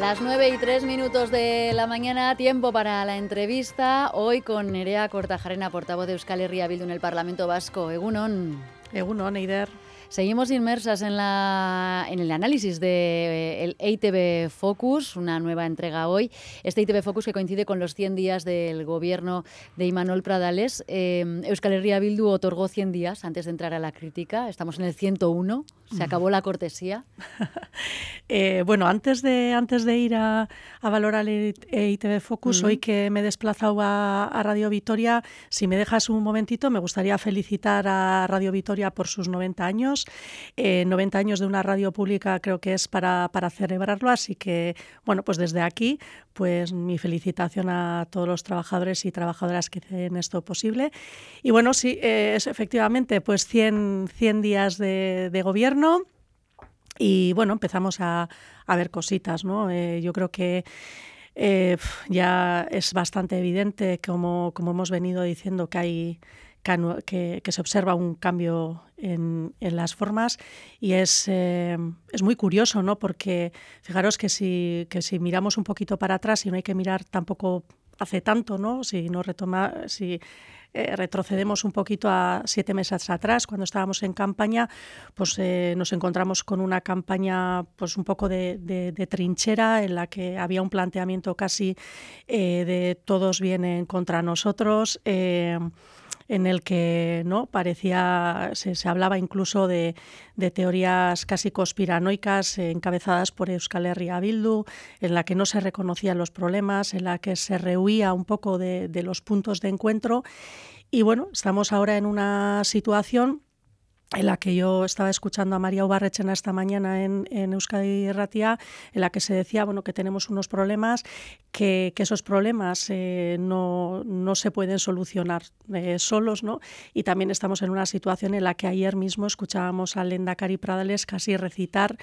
Las 9 y 3 minutos de la mañana, tiempo para la entrevista. Hoy con Nerea Cortajarena, portavoz de Euskal Herria Bildu en el Parlamento Vasco. Egunon. Egunon, Eider. Seguimos inmersas en, el análisis del eh, el e Focus, una nueva entrega hoy. Este EITB Focus que coincide con los 100 días del gobierno de Imanol Pradales. Eh, Euskal Herria Bildu otorgó 100 días antes de entrar a la crítica. Estamos en el 101. ¿Se mm. acabó la cortesía? Eh, bueno, antes de, antes de ir a, valorar el EITB Focus, hoy que me he desplazado a, Radio Vitoria, si me dejas un momentito, me gustaría felicitar a Radio Vitoria por sus 90 años 90 eh, años de una radio pública creo que es para, celebrarlo, así que, bueno, pues desde aquí, pues mi felicitación a todos los trabajadores y trabajadoras que hacen esto posible. Y bueno, sí, eh, es efectivamente, pues 100, 100 días de, gobierno. Y bueno, empezamos a, ver cositas, ¿no? Eh, yo creo que ya es bastante evidente, como, como hemos venido diciendo, que hay que, se observa un cambio en, en las formas y es, eh, es, muy curioso, ¿no? Porque fijaros que si, que si miramos un poquito para atrás y no hay que mirar tampoco hace tanto, ¿no? Si no retoma, si eh, retrocedemos un poquito a siete meses atrás, cuando estábamos en campaña, pues eh, nos encontramos con una campaña, pues un poco de, de, trinchera, en la que había un planteamiento casi de todos vienen contra nosotros en el que no parecía se, hablaba incluso de, teorías casi conspiranoicas encabezadas por Euskal Herria Bildu, en la que no se reconocían los problemas, en la que se rehuía un poco de, de los puntos de encuentro. Y bueno, estamos ahora en una situación en la que yo estaba escuchando a María Ubarrechena esta mañana en, Euskadi Ratia, en la que se decía bueno, que tenemos unos problemas, que, esos problemas eh, no, se pueden solucionar eh, solos, ¿no? Y también estamos en una situación en la que ayer mismo escuchábamos a Lenda Cari Pradales casi recitar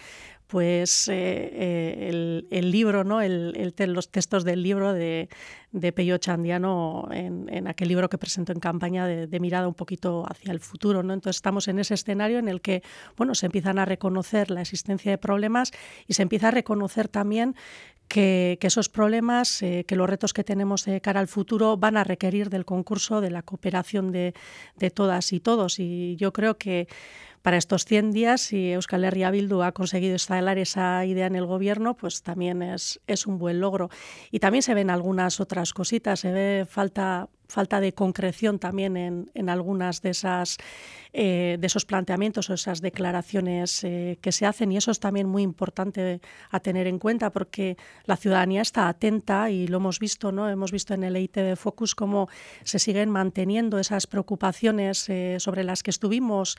pues eh, eh, el, libro, ¿no? El, los textos del libro de, de Peyo Chandiano en, aquel libro que presentó en campaña de, mirada un poquito hacia el futuro. ¿no? Entonces estamos en ese escenario en el que bueno, se empiezan a reconocer la existencia de problemas y se empieza a reconocer también que, esos problemas, eh, que los retos que tenemos de cara al futuro van a requerir del concurso, de la cooperación de, de todas y todos. Y yo creo que para estos 100 días, si Euskal Herria Bildu ha conseguido instalar esa idea en el gobierno, pues también es, es un buen logro. Y también se ven algunas otras cositas, se ve falta falta de concreción también en, en algunas de esas eh, de esos planteamientos o esas declaraciones eh, que se hacen y eso es también muy importante a tener en cuenta porque la ciudadanía está atenta y lo hemos visto no hemos visto en el de Focus cómo se siguen manteniendo esas preocupaciones eh, sobre las que estuvimos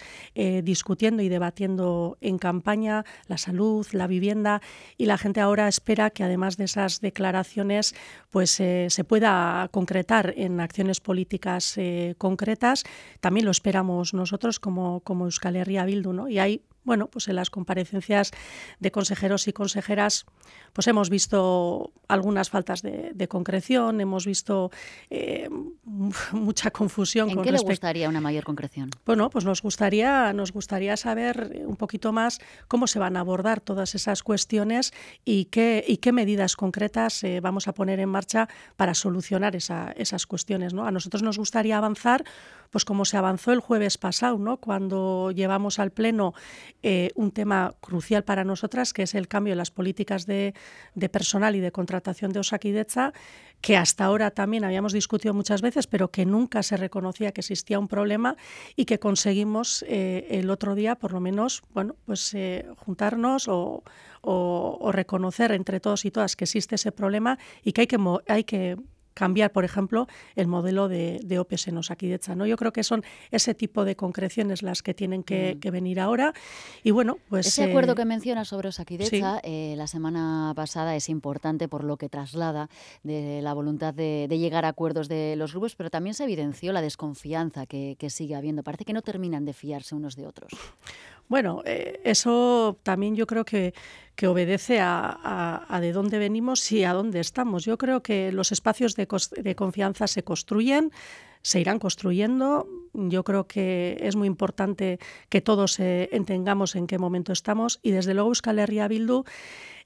discutiendo y debatiendo en campaña la salud la vivienda y la gente ahora espera que además de esas declaraciones pues se pueda concretar en políticas eh, concretas, también lo esperamos nosotros como, como Euskal Herria Bildu. ¿no? Y hay bueno, pues en las comparecencias de consejeros y consejeras, pues hemos visto algunas faltas de, concreción, hemos visto eh, mucha confusión. ¿En qué le gustaría una mayor concreción? Bueno, pues nos gustaría, nos gustaría saber un poquito más cómo se van a abordar todas esas cuestiones y qué, y qué medidas concretas eh, vamos a poner en marcha para solucionar esas cuestiones. ¿no? A nosotros nos gustaría avanzar, pues como se avanzó el jueves pasado, ¿no? cuando llevamos al Pleno eh, un tema crucial para nosotras, que es el cambio en las políticas de, personal y de contratación de Osakidecha, que hasta ahora también habíamos discutido muchas veces, pero que nunca se reconocía que existía un problema y que conseguimos eh, el otro día, por lo menos, bueno, pues eh, juntarnos o, reconocer entre todos y todas que existe ese problema y que hay que, hay que cambiar, por ejemplo, el modelo de, de OPS en Osakidecha. ¿no? Yo creo que son ese tipo de concreciones las que tienen que, mm. venir ahora. Y bueno, pues... Ese acuerdo eh, que mencionas sobre Osakidecha eh, la semana pasada es importante por lo que traslada de la voluntad de, llegar a acuerdos de los grupos, pero también se evidenció la desconfianza que sigue habiendo. Parece que no terminan de fiarse unos de otros. Bueno, eh, eso también yo creo que, obedece a, de dónde venimos y a dónde estamos. Yo creo que los espacios de, confianza se construyen, se irán construyendo. Yo creo que es muy importante que todos eh, entendamos en qué momento estamos y desde luego Euskal Herria Bildu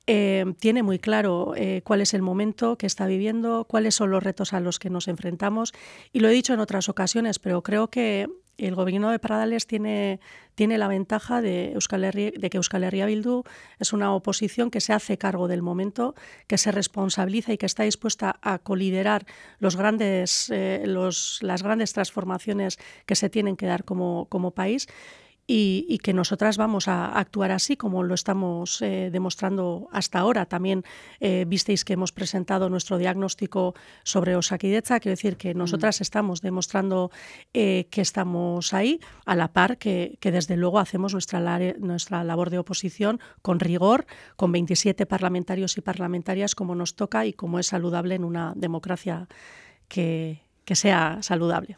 eh, tiene muy claro eh, cuál es el momento que está viviendo, cuáles son los retos a los que nos enfrentamos. Y lo he dicho en otras ocasiones, pero creo que el gobierno de Pradales tiene, la ventaja de, que Euskal Herria Bildu es una oposición que se hace cargo del momento, que se responsabiliza y que está dispuesta a coliderar eh, las grandes transformaciones que se tienen que dar como país y, que nosotras vamos a actuar así como lo estamos eh, demostrando hasta ahora. También eh, visteis que hemos presentado nuestro diagnóstico sobre Osakidecha, quiero decir que mm. nosotras estamos demostrando eh, que estamos ahí, a la par que, desde luego hacemos nuestra, nuestra labor de oposición con rigor, con 27 parlamentarios y parlamentarias como nos toca y como es saludable en una democracia que sea saludable.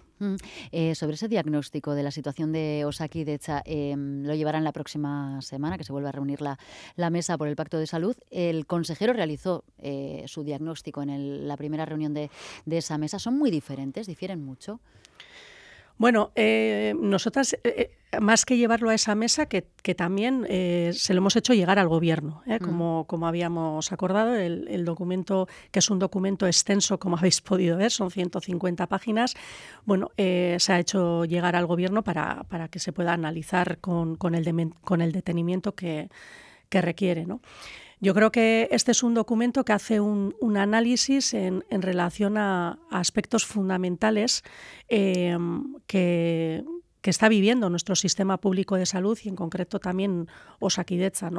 Eh, sobre ese diagnóstico de la situación de Osaki de Echa, eh, lo llevarán la próxima semana, que se vuelva a reunir la, la mesa por el Pacto de Salud. El consejero realizó eh, su diagnóstico en la primera reunión de, de esa mesa. ¿Son muy diferentes? ¿Difieren mucho? Bueno, eh, nosotras, eh, eh, más que llevarlo a esa mesa, que, también se lo hemos hecho llegar al Gobierno, mm. como, habíamos acordado, el, documento, que es un documento extenso, como habéis podido ver, son 150 páginas, bueno, se ha hecho llegar al Gobierno para, que se pueda analizar con, el, con el detenimiento que, que requiere. ¿no? Yo creo que este es un documento que hace un, análisis en, relación a, aspectos fundamentales em, que, está viviendo nuestro sistema público de salud y en concreto también Osakidecha.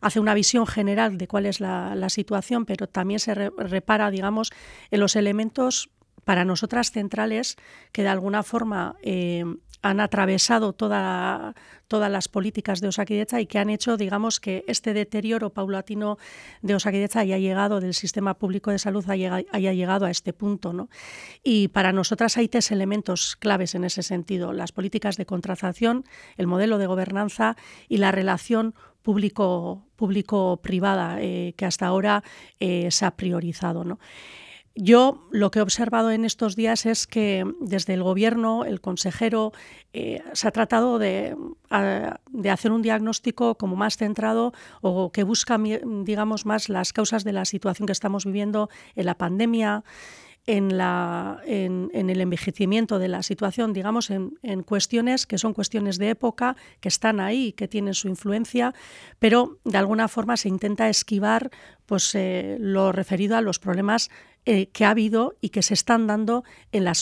Hace una visión general de cuál es la, situación, pero también se repara, digamos, en los elementos para nosotras centrales que de alguna forma em, han atravesado toda, todas las políticas de Osaquidecha y que han hecho, digamos, que este deterioro paulatino de Osaquidecha haya llegado, del sistema público de salud haya, llegado a este punto. ¿no? Y para nosotras hay tres elementos claves en ese sentido, las políticas de contratación, el modelo de gobernanza y la relación público-privada público eh, que hasta ahora eh, se ha priorizado. ¿no? Yo lo que he observado en estos días es que desde el gobierno, el consejero, eh, se ha tratado de, hacer un diagnóstico como más centrado o que busca, digamos, más las causas de la situación que estamos viviendo en la pandemia, en, la, en, el envejecimiento de la situación, digamos, en, cuestiones que son cuestiones de época, que están ahí, que tienen su influencia, pero de alguna forma se intenta esquivar pues, eh, lo referido a los problemas eh, que ha habido y que se están dando en la,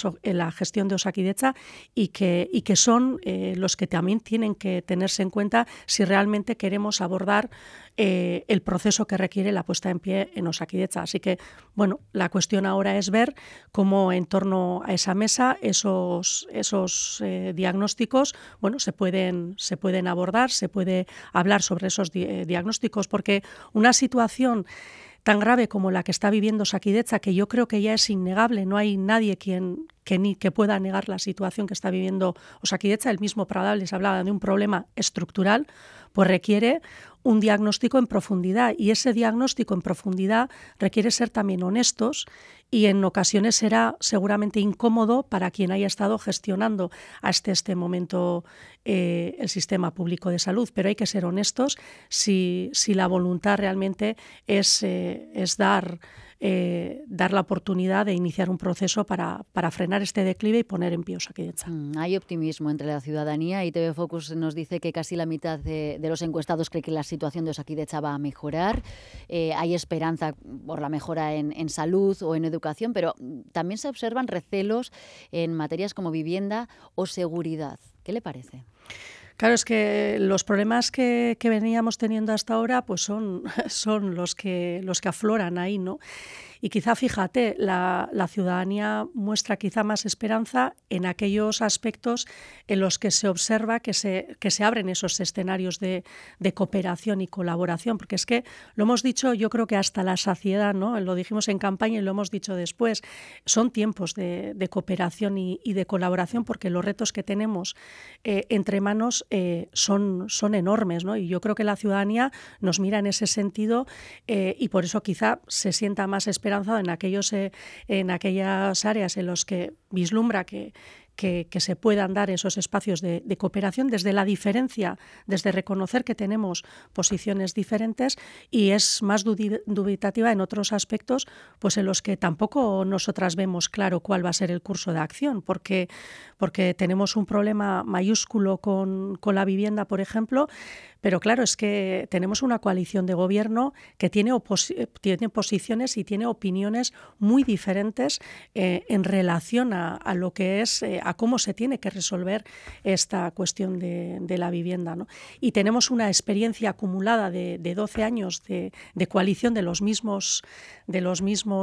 gestión de Osakidecha y que, son eh, los que también tienen que tenerse en cuenta si realmente queremos abordar eh, el proceso que requiere la puesta en pie en Osakidecha. Así que, bueno, la cuestión ahora es ver cómo en torno a esa mesa esos, diagnósticos bueno, se, pueden, se pueden abordar, se puede hablar sobre esos diagnósticos, porque una situación tan grave como la que está viviendo Saquidecha, que yo creo que ya es innegable, no hay nadie quien que, ni, que pueda negar la situación que está viviendo Osaquidecha, el mismo Pradal les hablaba de un problema estructural, pues requiere un diagnóstico en profundidad y ese diagnóstico en profundidad requiere ser también honestos y en ocasiones será seguramente incómodo para quien haya estado gestionando hasta este momento eh, el sistema público de salud, pero hay que ser honestos si, si la voluntad realmente es, eh, es dar eh, dar la oportunidad de iniciar un proceso para, frenar este declive y poner en pie Osakidecha. Mm, hay optimismo entre la ciudadanía y TV Focus nos dice que casi la mitad de, los encuestados cree que la situación de Osakidecha va a mejorar. Eh, hay esperanza por la mejora en, en salud o en educación, pero también se observan recelos en materias como vivienda o seguridad. ¿Qué le parece? Claro, es que los problemas que, veníamos teniendo hasta ahora pues son, son los, que, los que afloran ahí, ¿no? Y quizá, fíjate, la, ciudadanía muestra quizá más esperanza en aquellos aspectos en los que se observa que se, que se abren esos escenarios de, cooperación y colaboración, porque es que lo hemos dicho yo creo que hasta la saciedad, ¿no? lo dijimos en campaña y lo hemos dicho después, son tiempos de, cooperación y, de colaboración porque los retos que tenemos eh, entre manos eh, son, son enormes ¿no? y yo creo que la ciudadanía nos mira en ese sentido eh, y por eso quizá se sienta más esperanza en, aquellos, eh, en aquellas áreas en las que vislumbra que, se puedan dar esos espacios de, cooperación desde la diferencia, desde reconocer que tenemos posiciones diferentes y es más dubitativa en otros aspectos, pues en los que tampoco nosotras vemos claro cuál va a ser el curso de acción, porque, porque tenemos un problema mayúsculo con, con la vivienda, por ejemplo, pero claro, es que tenemos una coalición de gobierno que tiene, eh, posiciones y tiene opiniones muy diferentes eh, en relación a, lo que es, eh, a cómo se tiene que resolver esta cuestión de, la vivienda. ¿no? Y tenemos una experiencia acumulada de, 12 años de, coalición de los mismos,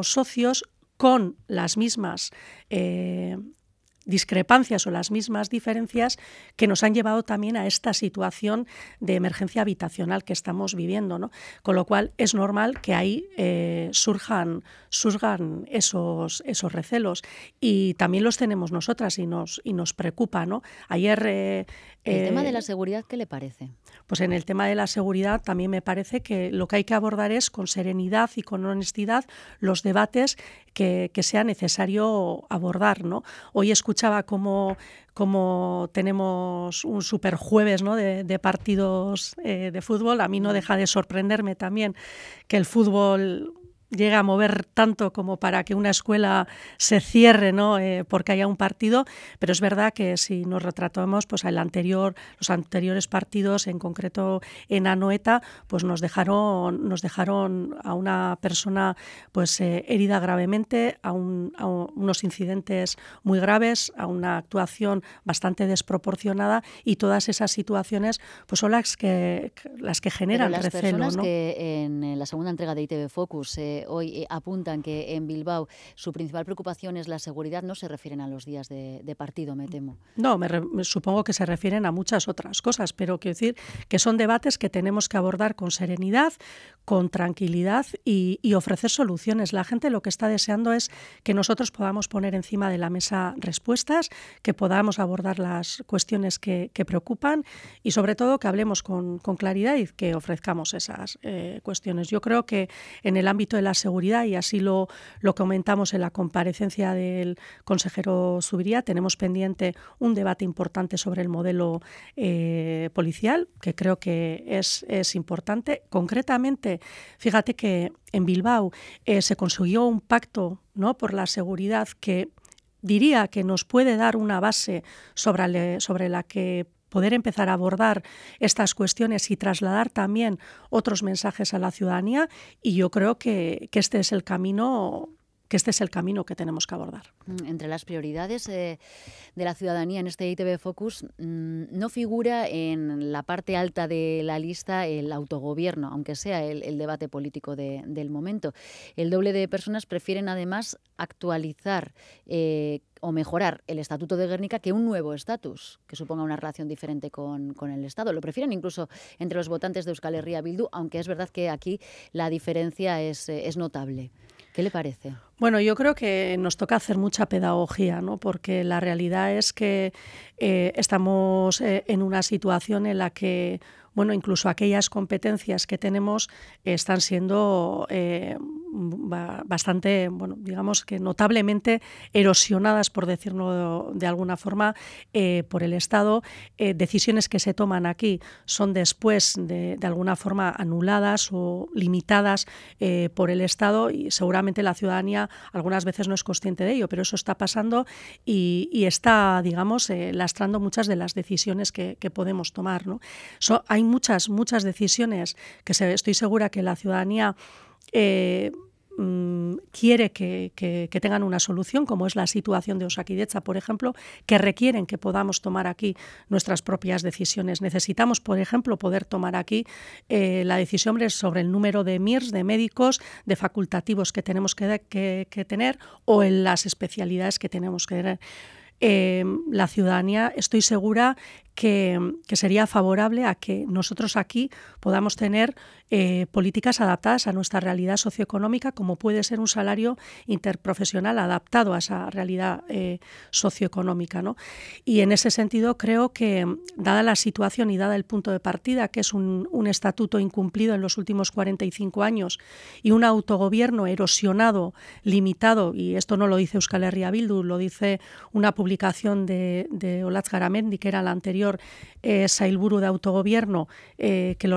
socios con las mismas discrepancias o las mismas diferencias que nos han llevado también a esta situación de emergencia habitacional que estamos viviendo. ¿no? Con lo cual es normal que ahí eh, surjan, esos, esos recelos y también los tenemos nosotras y nos, y nos preocupa. ¿no? Ayer... Eh, ¿El tema de la eh, seguridad qué le parece? Pues en el tema de la seguridad también me parece que lo que hay que abordar es con serenidad y con honestidad los debates que, sea necesario abordar. ¿no? Hoy escuchaba cómo como tenemos un super jueves ¿no? de, partidos eh, de fútbol, a mí no deja de sorprenderme también que el fútbol llega a mover tanto como para que una escuela se cierre ¿no? Eh, porque haya un partido, pero es verdad que si nos retratamos pues, el anterior, los anteriores partidos, en concreto en Anoeta, pues nos dejaron, nos dejaron a una persona pues, eh, herida gravemente, a, un, unos incidentes muy graves, a una actuación bastante desproporcionada y todas esas situaciones pues, son las que, las que generan recelo. Personas ¿no? que en la segunda entrega de ITV Focus eh, hoy eh, apuntan que en Bilbao su principal preocupación es la seguridad, no se refieren a los días de, partido, me temo. No, me, supongo que se refieren a muchas otras cosas, pero quiero decir que son debates que tenemos que abordar con serenidad, con tranquilidad y, ofrecer soluciones. La gente lo que está deseando es que nosotros podamos poner encima de la mesa respuestas, que podamos abordar las cuestiones que, preocupan y sobre todo que hablemos con, claridad y que ofrezcamos esas eh, cuestiones. Yo creo que en el ámbito de la seguridad y así lo, comentamos en la comparecencia del consejero Subiría. Tenemos pendiente un debate importante sobre el modelo eh, policial, que creo que es, es importante. Concretamente, fíjate que en Bilbao eh, se consiguió un pacto ¿no? por la seguridad que diría que nos puede dar una base sobre, sobre la que poder empezar a abordar estas cuestiones y trasladar también otros mensajes a la ciudadanía y yo creo que, este es el camino que este es el camino que tenemos que abordar. Mm, entre las prioridades eh, de la ciudadanía en este ITV Focus mm, no figura en la parte alta de la lista el autogobierno, aunque sea el, debate político del momento. El doble de personas prefieren además actualizar eh, o mejorar el Estatuto de Guernica que un nuevo estatus, que suponga una relación diferente con, el Estado. Lo prefieren incluso entre los votantes de Euskal Herria Bildu, aunque es verdad que aquí la diferencia es eh, notable. ¿Qué le parece? Bueno, yo creo que nos toca hacer mucha pedagogía, ¿no? porque la realidad es que eh, estamos eh, en una situación en la que bueno, incluso aquellas competencias que tenemos están siendo eh, bastante, bueno, digamos que notablemente erosionadas, por decirlo de alguna forma, eh, por el Estado. Eh, decisiones que se toman aquí son después de, alguna forma anuladas o limitadas por el Estado y seguramente la ciudadanía algunas veces no es consciente de ello, pero eso está pasando y, está, digamos, lastrando muchas de las decisiones que, podemos tomar. ¿no? hay muchas, muchas decisiones que estoy segura que la ciudadanía... Eh, mm, quiere que, tengan una solución, como es la situación de Osakidecha, por ejemplo, que requieren que podamos tomar aquí nuestras propias decisiones. Necesitamos, por ejemplo, poder tomar aquí eh, la decisión sobre el número de MIRS, de médicos, de facultativos que tenemos que, que tener o en las especialidades que tenemos que tener. Em, la ciudadanía estoy segura que, que, sería favorable a que nosotros aquí podamos tener eh, políticas adaptadas a nuestra realidad socioeconómica, como puede ser un salario interprofesional adaptado a esa realidad eh, socioeconómica. ¿no? Y en ese sentido creo que, dada la situación y dada el punto de partida, que es un, estatuto incumplido en los últimos 45 años y un autogobierno erosionado, limitado, y esto no lo dice Euskal Herria Bildu, lo dice una publicación de, de Olatz Garamendi, que era la anterior eh, Sailburu de Autogobierno, que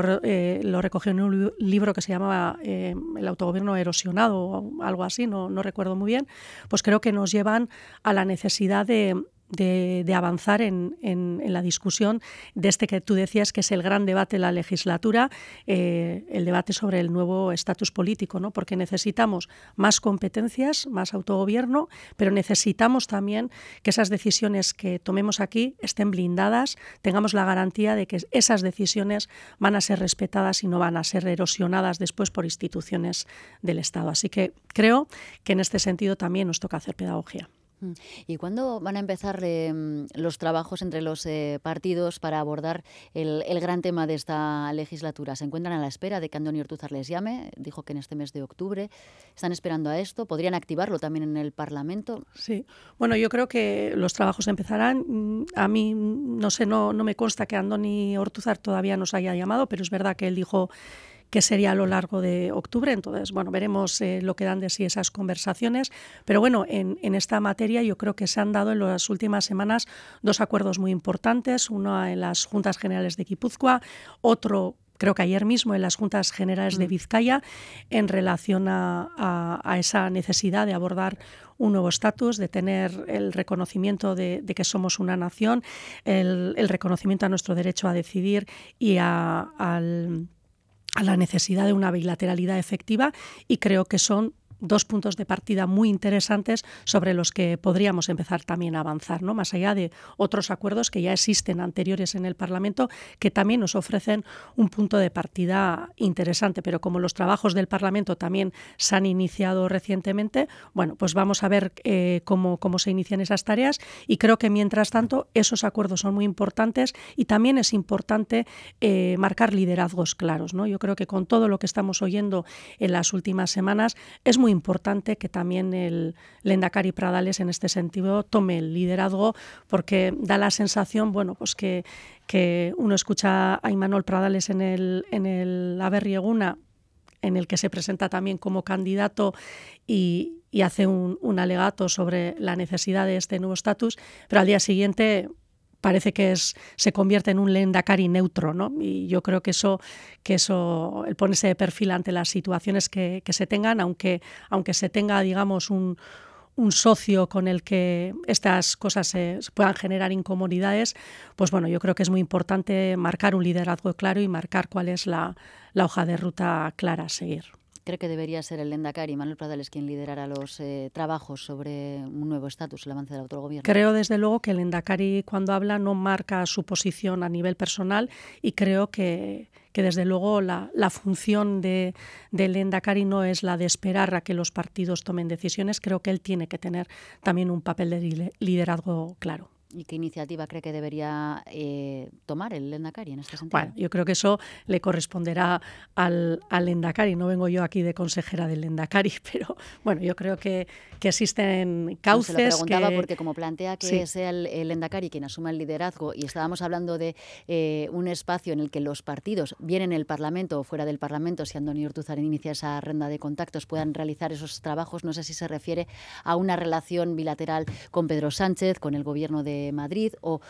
lo, recogió en un libro que se llamaba eh, El autogobierno erosionado o algo así, no, no recuerdo muy bien, pues creo que nos llevan a la necesidad de, de, avanzar en, la discusión de este que tú decías que es el gran debate de la legislatura, eh, el debate sobre el nuevo estatus político, ¿no? porque necesitamos más competencias, más autogobierno, pero necesitamos también que esas decisiones que tomemos aquí estén blindadas, tengamos la garantía de que esas decisiones van a ser respetadas y no van a ser erosionadas después por instituciones del Estado. Así que creo que en este sentido también nos toca hacer pedagogía. Mm. ¿Y cuándo van a empezar em, los trabajos entre los eh, partidos para abordar el, gran tema de esta legislatura? ¿Se encuentran a la espera de que Andoni Ortuzar les llame? Dijo que en este mes de octubre. ¿Están esperando a esto? ¿Podrían activarlo también en el Parlamento? Sí. Bueno, yo creo que los trabajos empezarán. Mm, a mí, mm, no sé, no, no me consta que Andoni Ortuzar todavía nos haya llamado, pero es verdad que él dijo que sería a lo largo de octubre. Entonces, bueno, veremos eh, lo que dan de sí esas conversaciones. Pero bueno, en, esta materia yo creo que se han dado en las últimas semanas dos acuerdos muy importantes, uno en las Juntas Generales de Quipúzcoa, otro creo que ayer mismo en las Juntas Generales de mm. Vizcaya, en relación a, a, esa necesidad de abordar un nuevo estatus, de tener el reconocimiento de, que somos una nación, el, reconocimiento a nuestro derecho a decidir y al a la necesidad de una bilateralidad efectiva y creo que son dos puntos de partida muy interesantes sobre los que podríamos empezar también a avanzar, ¿no? más allá de otros acuerdos que ya existen anteriores en el Parlamento, que también nos ofrecen un punto de partida interesante. Pero como los trabajos del Parlamento también se han iniciado recientemente, bueno, pues vamos a ver eh, cómo, cómo se inician esas tareas y creo que mientras tanto esos acuerdos son muy importantes y también es importante eh, marcar liderazgos claros. ¿no? Yo creo que con todo lo que estamos oyendo en las últimas semanas es importante que también el Lendakari Pradales en este sentido tome el liderazgo porque da la sensación, bueno, pues que, que uno escucha a Imanol Pradales en el, en el aberrieguna en el que se presenta también como candidato y, hace un, un alegato sobre la necesidad de este nuevo estatus, pero al día siguiente parece que se convierte en un Lendakari neutro, ¿no? Y yo creo que eso, que eso, el ponerse de perfil ante las situaciones que, se tengan, aunque, aunque se tenga, digamos, un, socio con el que estas cosas puedan generar incomodidades, pues bueno, yo creo que es muy importante marcar un liderazgo claro y marcar cuál es la hoja de ruta clara a seguir. ¿Cree que debería ser el Lendakari, Manuel Pradales, quien liderara los eh, trabajos sobre un nuevo estatus, el avance del autogobierno? Creo, desde luego, que el Endacari cuando habla, no marca su posición a nivel personal y creo que, que desde luego, la, función de, del Endacari no es la de esperar a que los partidos tomen decisiones. Creo que él tiene que tener también un papel de liderazgo claro. ¿Y qué iniciativa cree que debería eh, tomar el Lendakari en este sentido? Bueno, yo creo que eso le corresponderá al, al No vengo yo aquí de consejera del Lendakari, pero bueno, yo creo que, que existen cauces. se lo preguntaba porque, como plantea que sea el, Lendakari quien asuma el liderazgo, y estábamos hablando de eh, un espacio en el que los partidos, bien en el Parlamento o fuera del Parlamento, si Antonio Ortuzar inicia esa ronda de contactos, puedan realizar esos trabajos. No sé si se refiere a una relación bilateral con Pedro Sánchez, con el gobierno de Madrid o,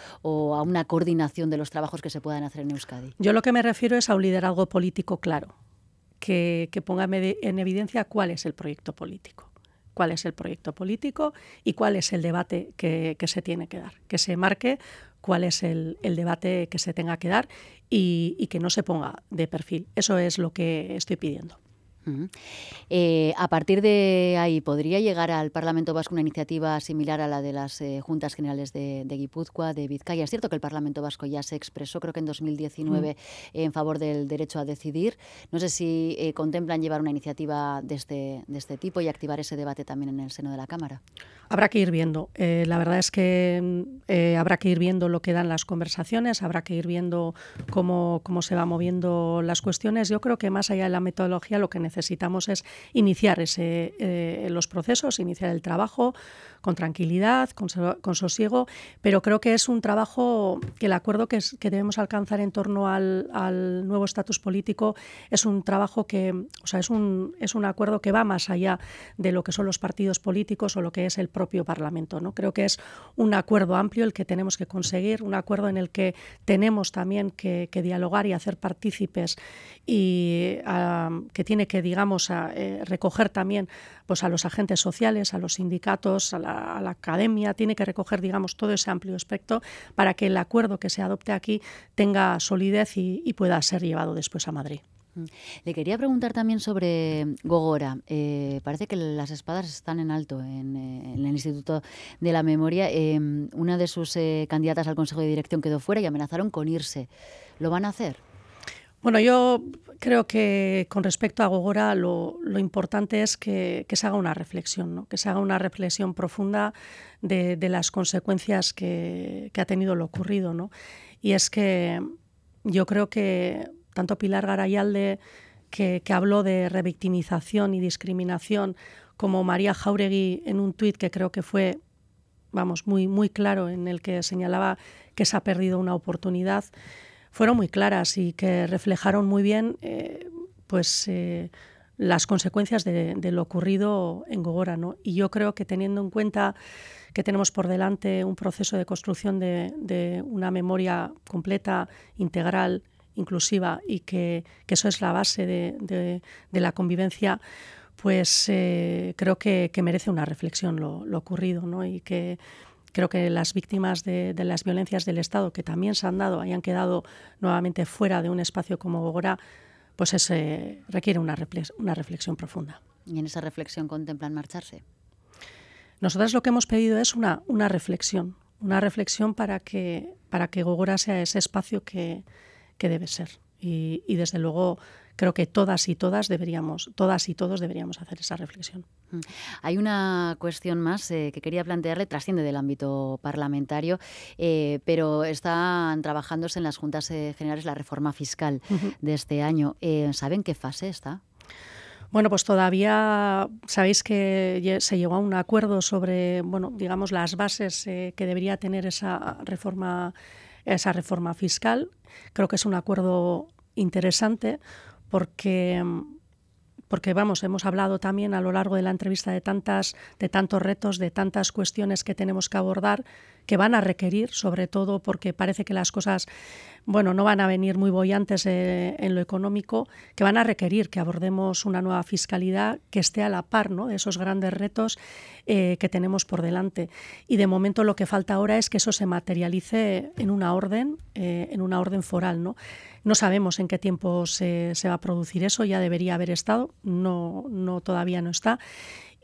a una coordinación de los trabajos que se puedan hacer en Euskadi? Yo lo que me refiero es a un liderazgo político claro, que, ponga en evidencia cuál es el proyecto político cuál es el proyecto político y cuál es el debate que, se tiene que dar, que se marque cuál es el, debate que se tenga que dar y que no se ponga de perfil. Eso es lo que estoy pidiendo. Eh, a partir de ahí, ¿podría llegar al Parlamento Vasco una iniciativa similar a la de las eh, Juntas Generales de, Guipúzcoa, de Vizcaya? Es cierto que el Parlamento Vasco ya se expresó, creo que en 2019, en favor del derecho a decidir. No sé si eh, contemplan llevar una iniciativa este, de este, tipo y activar ese debate también en el seno de la Cámara. Habrá que ir viendo. la verdad es que mm, habrá que ir viendo lo que dan las conversaciones, habrá que ir viendo cómo, se van moviendo las cuestiones. Yo creo que más allá de la metodología, lo que necesitamos necesitamos es iniciar ese, eh, los procesos, iniciar el trabajo con tranquilidad, con, sosiego, pero creo que es un trabajo que el acuerdo que, que debemos alcanzar en torno al, al nuevo estatus político es un trabajo que, o sea, es un, es un acuerdo que va más allá de lo que son los partidos políticos o lo que es el propio Parlamento. ¿no? Creo que es un acuerdo amplio el que tenemos que conseguir, un acuerdo en el que tenemos también que, dialogar y hacer partícipes y ah, que tiene que digamos, a eh, recoger también pues, a los agentes sociales, a los sindicatos, a la, academia, tiene que recoger, digamos, todo ese amplio aspecto para que el acuerdo que se adopte aquí tenga solidez y, pueda ser llevado después a Madrid. Mm. Le quería preguntar también sobre Gogora. Eh, parece que las espadas están en alto en, eh, el Instituto de la Memoria. Em, una de sus candidatas al Consejo de Dirección quedó fuera y amenazaron con irse. ¿Lo van a hacer? Bueno, yo creo que con respecto a Gogora lo, importante es que, se haga una reflexión, ¿no? que se haga una reflexión profunda de, las consecuencias que, ha tenido lo ocurrido. ¿no? Y es que yo creo que tanto Pilar Garayalde, que, habló de revictimización y discriminación, como María Jauregui en un tuit que creo que fue vamos, muy, muy claro en el que señalaba que se ha perdido una oportunidad fueron muy claras y que reflejaron muy bien eh, pues, eh, las consecuencias de, lo ocurrido en Gogora. ¿no? Y yo creo que teniendo en cuenta que tenemos por delante un proceso de construcción de, una memoria completa, integral, inclusiva y que, eso es la base de, la convivencia, pues eh, creo que, merece una reflexión lo, ocurrido y que Creo que las víctimas de, las violencias del Estado, que también se han dado, hayan quedado nuevamente fuera de un espacio como Bogorá, pues ese requiere una, reflexión profunda. ¿Y en esa reflexión contemplan marcharse? Nosotras lo que hemos pedido es una, reflexión, una reflexión para que, para que Gogora sea ese espacio que, debe ser. y desde luego creo que todas y todas deberíamos, todas y todos deberíamos hacer esa reflexión. Mm. Hay una cuestión más eh, que quería plantearle, trasciende del ámbito parlamentario, eh, pero están trabajándose en las juntas eh, generales la reforma fiscal de este año. ¿Saben qué fase está? Bueno, pues todavía sabéis que se llegó a un acuerdo sobre, bueno, digamos las bases que debería tener esa reforma, esa reforma fiscal. Creo que es un acuerdo interesante porque vamos, hemos hablado también a lo largo de la entrevista de tantas, de tantos retos, de tantas cuestiones que tenemos que abordar, que van a requerir, sobre todo porque parece que las cosas bueno, no van a venir muy bollantes eh, en lo económico, que van a requerir que abordemos una nueva fiscalidad que esté a la par ¿no? de esos grandes retos eh, que tenemos por delante. Y de momento lo que falta ahora es que eso se materialice en una orden, eh, en una orden foral. ¿no? no sabemos en qué tiempo se, va a producir eso, ya debería haber estado, no, no todavía no está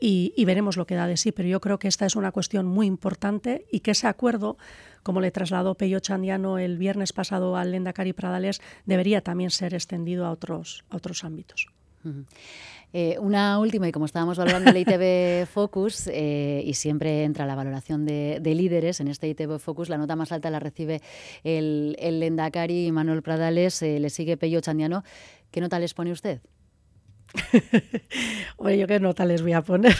y, veremos lo que da de sí. Pero yo creo que esta es una cuestión muy importante y que ese acuerdo, como le trasladó Peyo Chandiano el viernes pasado al Lendakari Pradales, debería también ser extendido a otros, otros ámbitos. Eh, una última, y como estábamos valorando el ITB Focus, eh, y siempre entra la valoración de, líderes en este ITB Focus, la nota más alta la recibe el, el y Manuel Pradales, eh, le sigue Pello Chandiano. ¿Qué nota les pone usted? Oye, yo qué nota les voy a poner.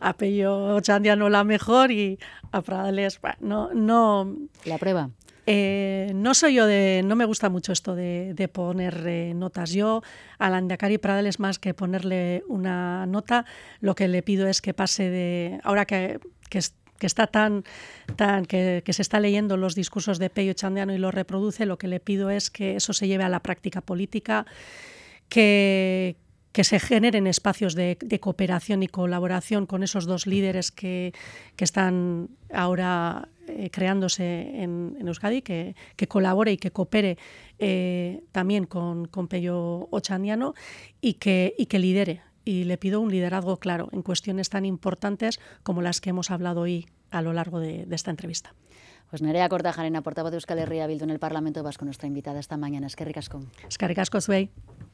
a Pello Chandiano la mejor y a Pradales, no, no. La prueba. Eh, no soy yo de, no me gusta mucho esto de, poner eh, notas. Yo a pradal Pradales más que ponerle una nota, lo que le pido es que pase de, ahora que, está tan, tan que, se está leyendo los discursos de Pello Chandiano y lo reproduce, lo que le pido es que eso se lleve a la práctica política, que, que se generen espacios de, cooperación y colaboración con esos dos líderes que, que están ahora eh, creándose en, Euskadi, que, que, colabore y que coopere eh, también con, con Pello Ochandiano y que, y que lidere. Y le pido un liderazgo claro en cuestiones tan importantes como las que hemos hablado hoy a lo largo de, esta entrevista. Pues Nerea Cortajarena, portavoz de Euskal Herria Bildu en el Parlamento Vasco, nuestra invitada esta mañana. Es que ricasco. Es que